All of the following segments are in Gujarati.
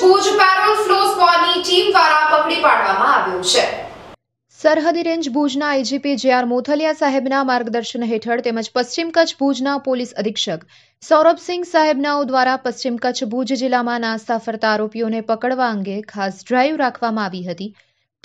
પૂછપૂછ પેરોલ ફ્લો સ્કવોડની ટીમ દ્વારા પકડી પાડવામાં આવ્યો છે સરહદી રેન્જ ભુજના આઈજીપી જે આર મોથલિયા સાહેબના માર્ગદર્શન હેઠળ તેમજ પશ્ચિમ કચ્છ ભુજના પોલીસ અધિક્ષક સૌરભસિંહ સાહેબનાઓ દ્વારા પશ્ચિમ કચ્છ ભુજ જિલ્લામાં નાસ્તા ફરતા આરોપીઓને પકડવા અંગે ખાસ ડ્રાઇવ રાખવામાં આવી હતી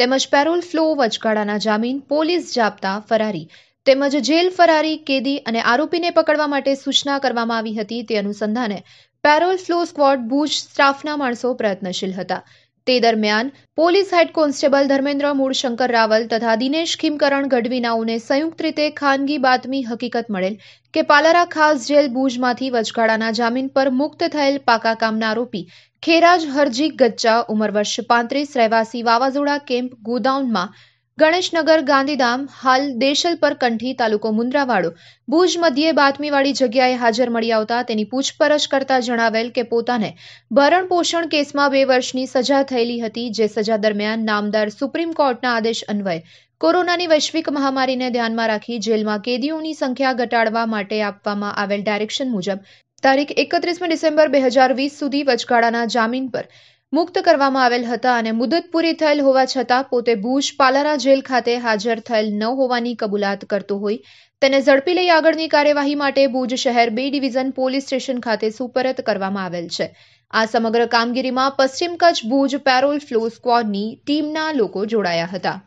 તેમજ પેરોલ ફ્લો વચગાળાના જામીન પોલીસ જાપતા ફરારી તેમજ જેલ ફરારી કેદી અને આરોપીને પકડવા માટે સૂચના કરવામાં આવી હતી તે અનુસંધાને પેરોલ ફ્લો સ્ક્વોડ ભુજ સ્ટાફના માણસો પ્રયત્નશીલ હતા તે દરમિયાન police head constable Dharmendra Mulshankar Raval તથા દિનેશ ખીમકરણ ગઢવીનાઓને સંયુક્ત રીતે ખાનગી બાતમી હકીકત મળેલ કે પાલારા ખાસ જેલ ભુજમાંથી વચગાળાના જામીન પર મુક્ત થયેલ પાકા કામના આરોપી ખેરાજ હરજી ગચ્ચા ઉમર વર્ષ પાંત્રીસ રહેવાસી વાવાઝોડા કેમ્પ ગોદાઉનમાં ગણેશનગર ગાંધીધામ હાલ દેશલ પર કંઠી તાલુકો મુન્દ્રાવાડો ભુજ મધ્યે બાતમીવાળી જગ્યાએ હાજર મળી આવતા તેની પૂછપરછ કરતા જણાવેલ કે પોતાને ભરણ પોષણ કેસમાં બે વર્ષની સજા થયેલી હતી જે સજા દરમિયાન નામદાર સુપ્રીમ કોર્ટના આદેશ અન્વયે કોરોનાની વૈશ્વિક મહામારીને ધ્યાનમાં રાખી જેલમાં કેદીઓની સંખ્યા ઘટાડવા માટે આપવામાં આવેલ ડાયરેક્શન મુજબ તારીખ એકત્રીસમી ડિસેમ્બર બે હજાર વીસ સુધી વચગાળાના જામીન પર મુક્ત કરવામાં આવેલ હતા અને મુદત પૂરી થયેલ હોવા છતાં પોતે ભુજ પાલારા જેલ ખાતે હાજર થયેલ ન હોવાની કબૂલાત કરતો હોય તેને ઝડપી લઈ આગળની કાર્યવાહી માટે ભુજ શહેર બે ડિવિઝન પોલીસ સ્ટેશન ખાતે સુપરત કરવામાં આવેલ છે આ સમગ્ર કામગીરીમાં પશ્ચિમ કચ્છ ભુજ પેરોલ ફ્લો સ્ક્વોડની ટીમના લોકો જોડાયા હતા